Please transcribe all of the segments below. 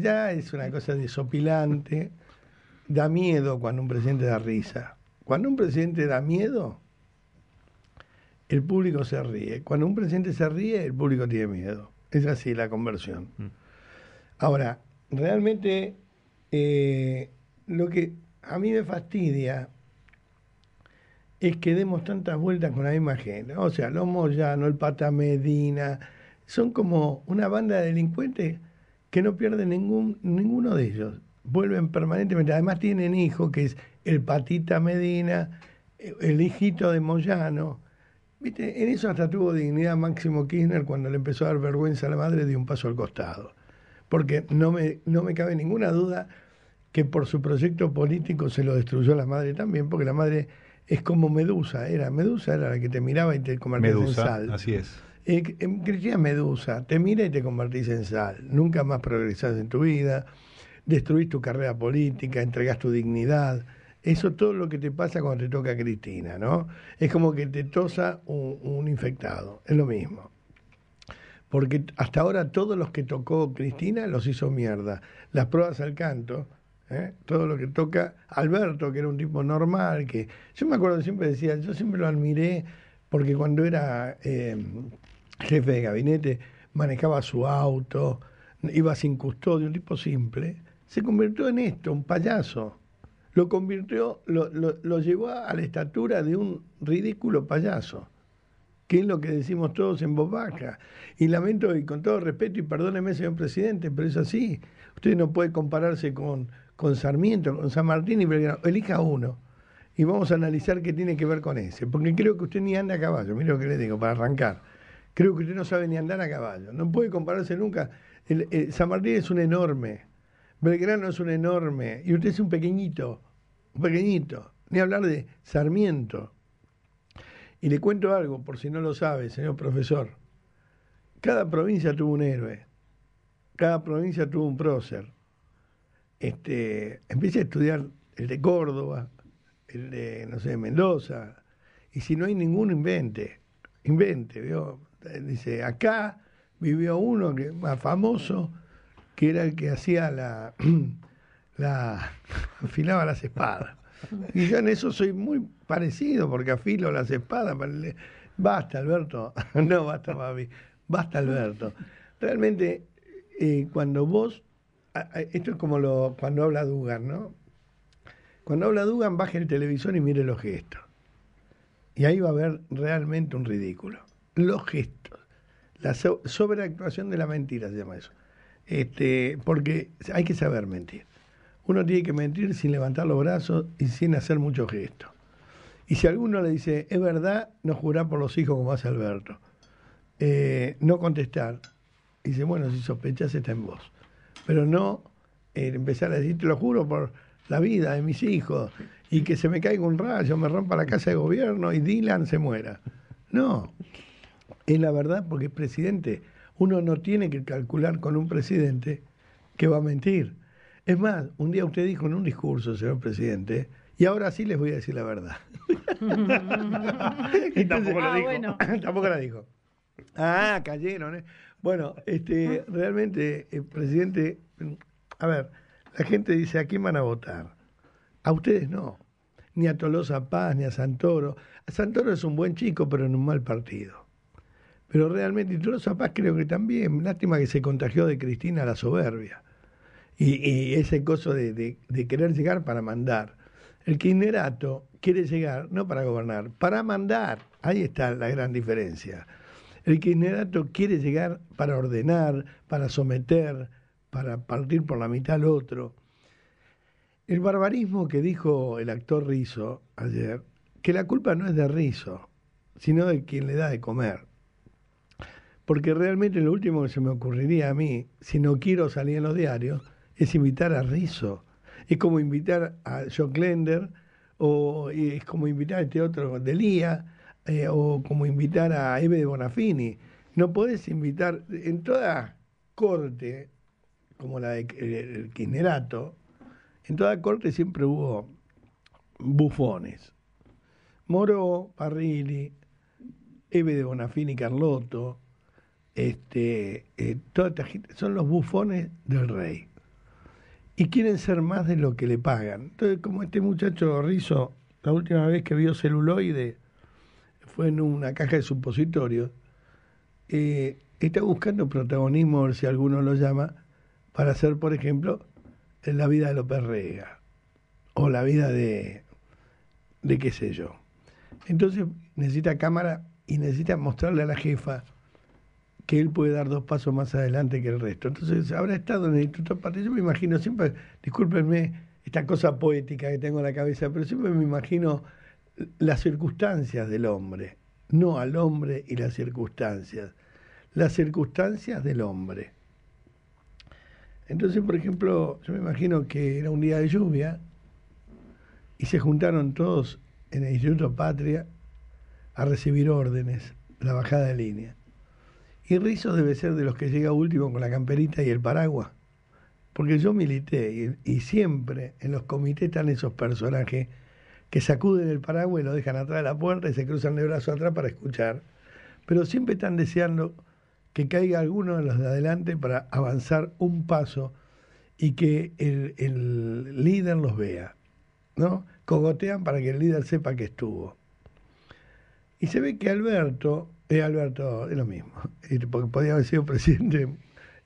ya es una cosa desopilante. Da miedo cuando un presidente da risa. Cuando un presidente da miedo, el público se ríe. Cuando un presidente se ríe, el público tiene miedo. Es así la conversión. Mm. Ahora, realmente eh, lo que a mí me fastidia es que demos tantas vueltas con la misma gente. O sea, los Moyano, el Pata Medina, son como una banda de delincuentes que no pierden ningún, ninguno de ellos. Vuelven permanentemente. Además tienen hijo, que es el Patita Medina, el hijito de Moyano. ¿Viste? En eso hasta tuvo dignidad Máximo Kirchner cuando le empezó a dar vergüenza a la madre dio un paso al costado. Porque no me, no me cabe ninguna duda que por su proyecto político se lo destruyó la madre también, porque la madre es como Medusa, era Medusa, era la que te miraba y te convertía en sal. Así es. Eh, em, Cristina Medusa, te mira y te convertís en sal, nunca más progresás en tu vida, destruís tu carrera política, entregás tu dignidad. Eso todo lo que te pasa cuando te toca Cristina, ¿no? Es como que te tosa un, infectado, es lo mismo porque hasta ahora todos los que tocó Cristina los hizo mierda. Las pruebas al canto, ¿eh? todo lo que toca Alberto, que era un tipo normal, que yo me acuerdo siempre decía, yo siempre lo admiré porque cuando era em, jefe de gabinete, manejaba su auto, iba sin custodia, un tipo simple, se convirtió en esto, un payaso. Lo convirtió, lo, lo, llevó a la estatura de un ridículo payaso, que es lo que decimos todos en voz baja. Y lamento, y con todo respeto, y perdóneme, señor presidente, pero es así. Usted no puede compararse con, con Sarmiento, con San Martín y Belgrano. Elija uno y vamos a analizar qué tiene que ver con ese, porque creo que usted ni anda a caballo, mire lo que le digo, para arrancar. Creo que usted no sabe ni andar a caballo. No puede compararse nunca. San Martín es un enorme. Belgrano es un enorme. Y usted es un pequeñito. Un pequeñito. Ni hablar de Sarmiento. Y le cuento algo, por si no lo sabe, señor profesor. Cada provincia tuvo un héroe. Cada provincia tuvo un prócer. Este, empiece a estudiar el de Córdoba, el de, no sé, Mendoza. Y si no hay ninguno, invente. Invente, veo dice, acá vivió uno que más famoso, que era el que hacía la, afilaba las espadas. Y yo en eso soy muy parecido, porque afilo las espadas. Basta, Alberto. No, basta, mami. Basta, Alberto. Realmente, eh, cuando vos. Esto es como lo, cuando habla Dugan, ¿no? Cuando habla Dugan, baje el televisor y mire los gestos. Y ahí va a haber realmente un ridículo los gestos. La sobreactuación de la mentira se llama eso. Este, porque hay que saber mentir. Uno tiene que mentir sin levantar los brazos y sin hacer muchos gestos. Y si alguno le dice, es verdad, no jurar por los hijos como hace Alberto. Eh, no contestar. Dice, bueno, si sospechas está en vos. Pero no eh, empezar a decir, te lo juro por la vida de mis hijos, y que se me caiga un rayo, me rompa la casa de gobierno y Dylan se muera. No, es la verdad, porque es presidente, uno no tiene que calcular con un presidente que va a mentir. Es más, un día usted dijo en un discurso, señor presidente, y ahora sí les voy a decir la verdad. y tampoco lo ah, dijo. tampoco la dijo. Ah, cayeron. ¿eh? Bueno, este, ah. realmente, eh, presidente, a ver, la gente dice, ¿a quién van a votar? A ustedes no. Ni a Tolosa Paz, ni a Santoro. Santoro es un buen chico, pero en un mal partido. Pero realmente, y tú lo Paz creo que también, lástima que se contagió de Cristina la soberbia. Y, ese coso de, querer llegar para mandar. El quinerato quiere llegar, no para gobernar, para mandar. Ahí está la gran diferencia. El quinerato quiere llegar para ordenar, para someter, para partir por la mitad al otro. El barbarismo que dijo el actor Rizzo ayer, que la culpa no es de Rizo, sino de quien le da de comer porque realmente lo último que se me ocurriría a mí, si no quiero salir en los diarios, es invitar a Rizzo. Es como invitar a John Lender, o es como invitar a este otro de eh, o como invitar a Eve de Bonafini. No podés invitar, en toda corte, como la del de, en toda corte siempre hubo bufones. Moro, Parrilli, Eve de Bonafini, Carlotto, este, eh, son los bufones del rey. Y quieren ser más de lo que le pagan. Entonces, como este muchacho Rizo, la última vez que vio celuloide fue en una caja de supositorios, eh, está buscando protagonismo, a ver si alguno lo llama, para hacer, por ejemplo, la vida de López Rega o la vida de, de qué sé yo. Entonces necesita cámara y necesita mostrarle a la jefa que él puede dar dos pasos más adelante que el resto. Entonces, habrá estado en el Instituto Patria. Yo me imagino siempre, discúlpenme esta cosa poética que tengo en la cabeza, pero siempre me imagino las circunstancias del hombre, no al hombre y las circunstancias, las circunstancias del hombre. Entonces, por ejemplo, yo me imagino que era un día de lluvia y se juntaron todos en el Instituto Patria a recibir órdenes, la bajada de línea. Y Rizos debe ser de los que llega último con la camperita y el paraguas. Porque yo milité y, siempre en los comités están esos personajes que sacuden el paraguas y lo dejan atrás de la puerta y se cruzan de brazo atrás para escuchar. Pero siempre están deseando que caiga alguno de los de adelante para avanzar un paso y que el, el, líder los vea. ¿no? Cogotean para que el líder sepa que estuvo. Y se ve que Alberto es eh, Alberto, es lo mismo. Porque podía haber sido presidente.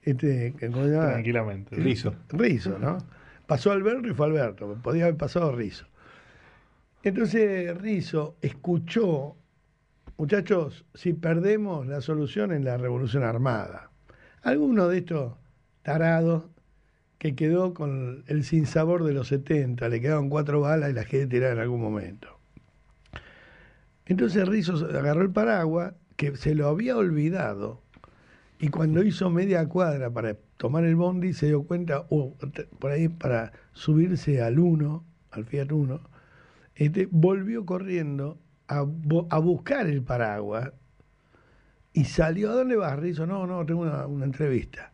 Este, Tranquilamente. Eh, Rizo. Rizo, ¿no? Pasó Alberto y fue Alberto. Podía haber pasado Rizo. Entonces Rizo escuchó, muchachos, si perdemos la solución en la revolución armada. Alguno de estos tarados que quedó con el sinsabor de los 70, le quedaron cuatro balas y las quedé tirar en algún momento. Entonces Rizo agarró el paraguas que se lo había olvidado y cuando hizo media cuadra para tomar el bondi se dio cuenta, por ahí para subirse al 1, al Fiat 1, este, volvió corriendo a, buscar el paraguas y salió. ¿A dónde vas, Rizo? No, no, tengo una, entrevista.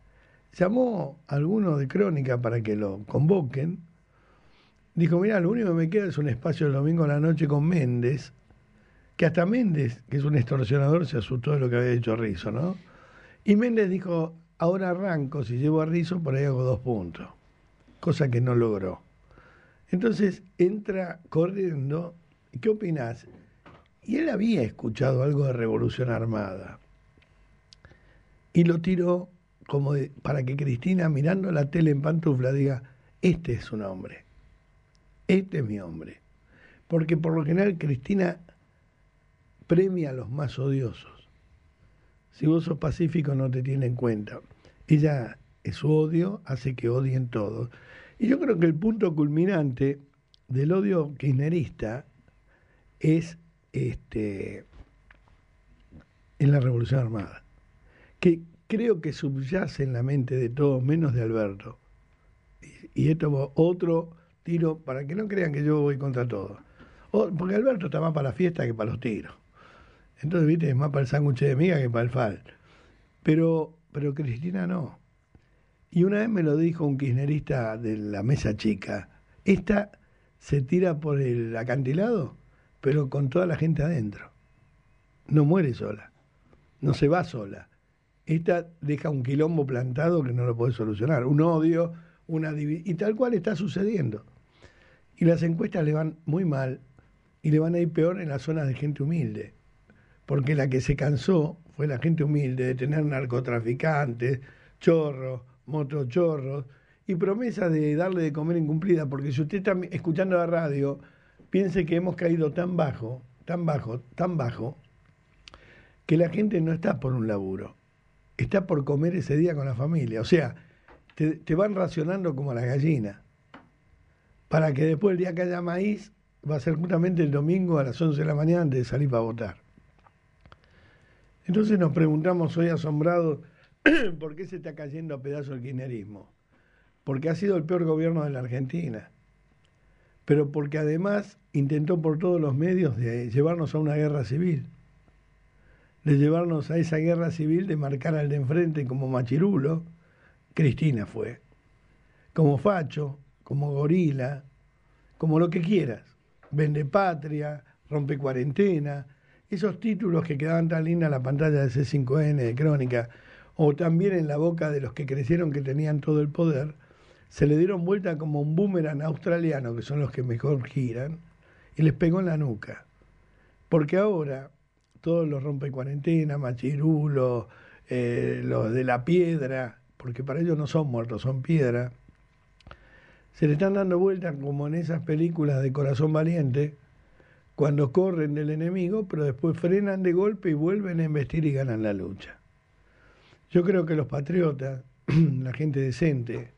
Llamó a alguno de Crónica para que lo convoquen. Dijo, mira, lo único que me queda es un espacio el domingo a la noche con Méndez que hasta Méndez, que es un extorsionador, se asustó de lo que había dicho Rizzo, ¿no? Y Méndez dijo, ahora arranco, si llevo a Rizzo, por ahí hago dos puntos, cosa que no logró. Entonces entra corriendo, ¿qué opinas? Y él había escuchado algo de Revolución Armada y lo tiró como para que Cristina, mirando la tele en pantufla, diga, este es un hombre, este es mi hombre. Porque por lo general Cristina premia a los más odiosos. Si vos sos pacífico no te tiene en cuenta. Ella, su odio hace que odien todos. Y yo creo que el punto culminante del odio kirchnerista es este, en la Revolución Armada, que creo que subyace en la mente de todos, menos de Alberto. Y, esto otro tiro, para que no crean que yo voy contra todos. porque Alberto está más para la fiesta que para los tiros. Entonces, viste, es más para el sándwich de miga que para el fal. Pero, pero Cristina no. Y una vez me lo dijo un kirchnerista de la mesa chica, esta se tira por el acantilado, pero con toda la gente adentro. No muere sola, no se va sola. Esta deja un quilombo plantado que no lo puede solucionar, un odio, una y tal cual está sucediendo. Y las encuestas le van muy mal y le van a ir peor en las zonas de gente humilde porque la que se cansó fue la gente humilde de tener narcotraficantes, chorros, motochorros y promesas de darle de comer incumplida, porque si usted está escuchando la radio, piense que hemos caído tan bajo, tan bajo, tan bajo, que la gente no está por un laburo, está por comer ese día con la familia. O sea, te, van racionando como la gallina, para que después el día que haya maíz, va a ser justamente el domingo a las 11 de la mañana antes de salir para votar. Entonces nos preguntamos hoy asombrados por qué se está cayendo a pedazos el kirchnerismo. Porque ha sido el peor gobierno de la Argentina. Pero porque además intentó por todos los medios de llevarnos a una guerra civil. De llevarnos a esa guerra civil de marcar al de enfrente como machirulo. Cristina fue. Como facho, como gorila, como lo que quieras. Vende patria, rompe cuarentena, esos títulos que quedaban tan lindos en la pantalla de C5N, de Crónica, o también en la boca de los que crecieron que tenían todo el poder, se le dieron vuelta como un boomerang australiano, que son los que mejor giran, y les pegó en la nuca. Porque ahora todos los rompecuarentena, Machirulo, eh, los de la piedra, porque para ellos no son muertos, son piedra, se le están dando vuelta como en esas películas de Corazón Valiente, cuando corren del enemigo, pero después frenan de golpe y vuelven a investir y ganan la lucha. Yo creo que los patriotas, la gente decente,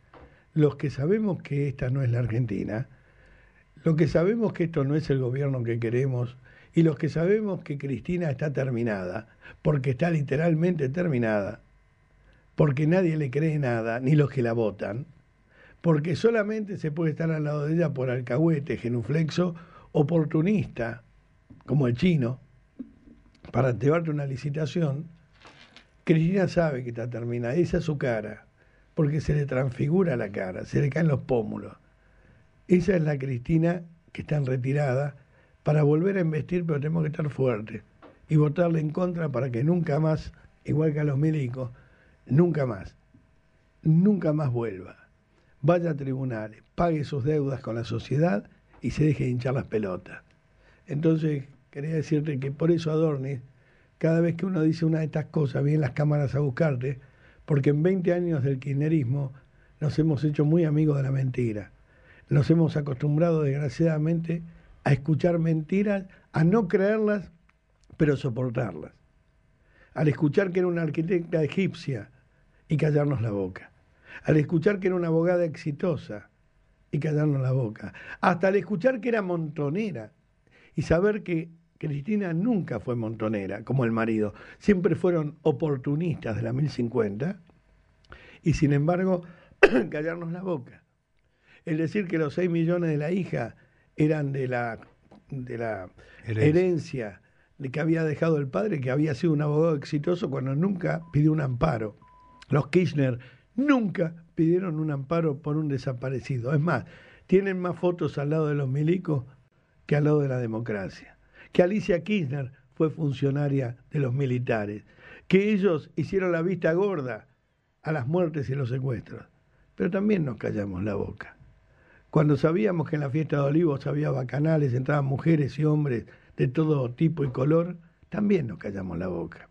los que sabemos que esta no es la Argentina, los que sabemos que esto no es el gobierno que queremos y los que sabemos que Cristina está terminada, porque está literalmente terminada, porque nadie le cree nada, ni los que la votan, porque solamente se puede estar al lado de ella por alcahuete, genuflexo oportunista, como el chino, para llevarte una licitación, Cristina sabe que está terminada, esa es su cara, porque se le transfigura la cara, se le caen los pómulos. Esa es la Cristina que está en retirada. Para volver a investir, pero tenemos que estar fuertes y votarle en contra para que nunca más, igual que a los milicos, nunca más, nunca más vuelva. Vaya a tribunales, pague sus deudas con la sociedad y se deje hinchar las pelotas. Entonces, quería decirte que por eso Adorni, cada vez que uno dice una de estas cosas, vienen las cámaras a buscarte, porque en 20 años del kirchnerismo nos hemos hecho muy amigos de la mentira. Nos hemos acostumbrado, desgraciadamente, a escuchar mentiras, a no creerlas, pero soportarlas. Al escuchar que era una arquitecta egipcia y callarnos la boca. Al escuchar que era una abogada exitosa y callarnos la boca. Hasta al escuchar que era montonera y saber que Cristina nunca fue montonera, como el marido. Siempre fueron oportunistas de la 1050 y sin embargo callarnos la boca. El decir que los 6 millones de la hija eran de la, de la herencia. de que había dejado el padre, que había sido un abogado exitoso cuando nunca pidió un amparo. Los Kirchner nunca pidieron un amparo por un desaparecido. Es más, tienen más fotos al lado de los milicos que al lado de la democracia. Que Alicia Kirchner fue funcionaria de los militares. Que ellos hicieron la vista gorda a las muertes y los secuestros. Pero también nos callamos la boca. Cuando sabíamos que en la fiesta de Olivos había bacanales, entraban mujeres y hombres de todo tipo y color, también nos callamos la boca.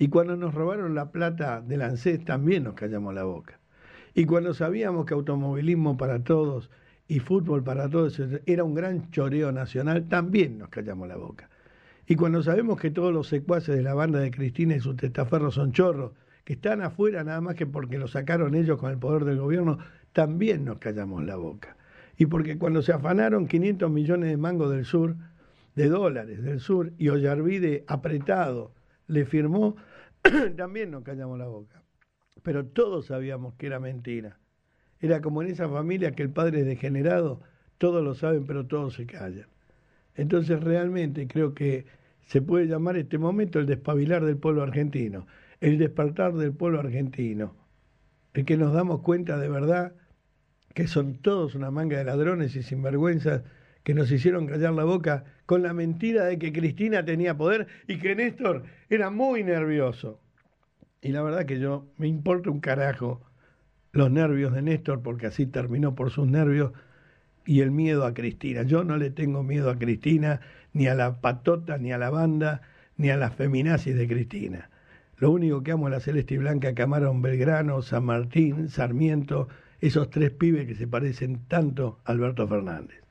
Y cuando nos robaron la plata del ANSES también nos callamos la boca. Y cuando sabíamos que automovilismo para todos y fútbol para todos era un gran choreo nacional, también nos callamos la boca. Y cuando sabemos que todos los secuaces de la banda de Cristina y sus testaferros son chorros, que están afuera nada más que porque lo sacaron ellos con el poder del gobierno, también nos callamos la boca. Y porque cuando se afanaron 500 millones de mangos del sur, de dólares del sur, y Ollarvide apretado le firmó, también nos callamos la boca. Pero todos sabíamos que era mentira. Era como en esa familia que el padre es degenerado, todos lo saben, pero todos se callan. Entonces realmente creo que se puede llamar este momento el despabilar del pueblo argentino, el despertar del pueblo argentino, el que nos damos cuenta de verdad que son todos una manga de ladrones y sinvergüenzas que nos hicieron callar la boca con la mentira de que Cristina tenía poder y que Néstor era muy nervioso. Y la verdad que yo me importa un carajo los nervios de Néstor porque así terminó por sus nervios y el miedo a Cristina. Yo no le tengo miedo a Cristina, ni a la patota, ni a la banda, ni a las feminazis de Cristina. Lo único que amo a la Celeste y Blanca, amaron Belgrano, San Martín, Sarmiento, esos tres pibes que se parecen tanto a Alberto Fernández.